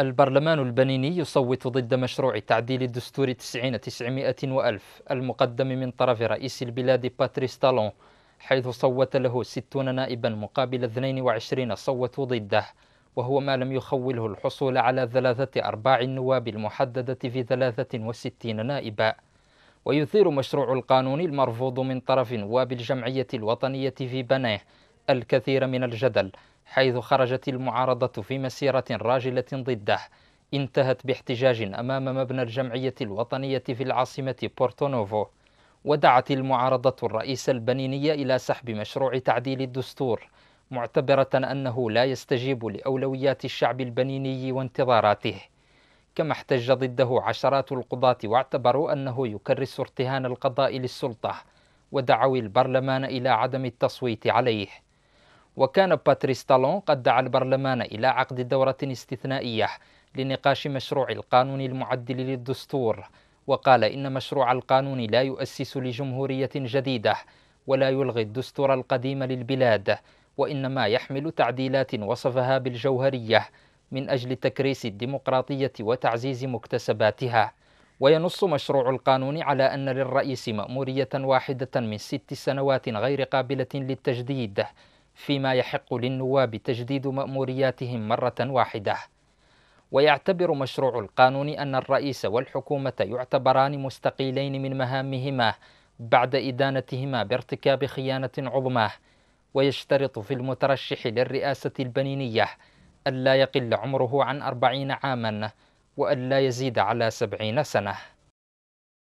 البرلمان البنيني يصوت ضد مشروع تعديل الدستور 90 900 وألف المقدم من طرف رئيس البلاد باتريس تالون حيث صوت له 60 نائبا مقابل 22 صوتوا ضده وهو ما لم يخوله الحصول على ثلاثة أرباع النواب المحددة في 63 نائبا ويثير مشروع القانون المرفوض من طرف نواب الجمعية الوطنية في بنيه الكثير من الجدل حيث خرجت المعارضة في مسيرة راجلة ضده انتهت باحتجاج أمام مبنى الجمعية الوطنية في العاصمة بورتونوفو ودعت المعارضة الرئيس البنيني إلى سحب مشروع تعديل الدستور معتبرة أنه لا يستجيب لأولويات الشعب البنيني وانتظاراته كما احتج ضده عشرات القضاة واعتبروا أنه يكرس ارتهان القضاء للسلطة ودعوا البرلمان إلى عدم التصويت عليه وكان باتريس تالون قد دعا البرلمان إلى عقد دورة استثنائية لنقاش مشروع القانون المعدل للدستور وقال إن مشروع القانون لا يؤسس لجمهورية جديدة ولا يلغي الدستور القديم للبلاد وإنما يحمل تعديلات وصفها بالجوهرية من أجل تكريس الديمقراطية وتعزيز مكتسباتها وينص مشروع القانون على أن للرئيس مأمورية واحدة من ست سنوات غير قابلة للتجديد فيما يحق للنواب تجديد مأمورياتهم مرة واحدة ويعتبر مشروع القانون أن الرئيس والحكومة يعتبران مستقيلين من مهامهما بعد إدانتهما بارتكاب خيانة عظمى ويشترط في المترشح للرئاسة البنينية ألا يقل عمره عن أربعين عاما وألا يزيد على سبعين سنة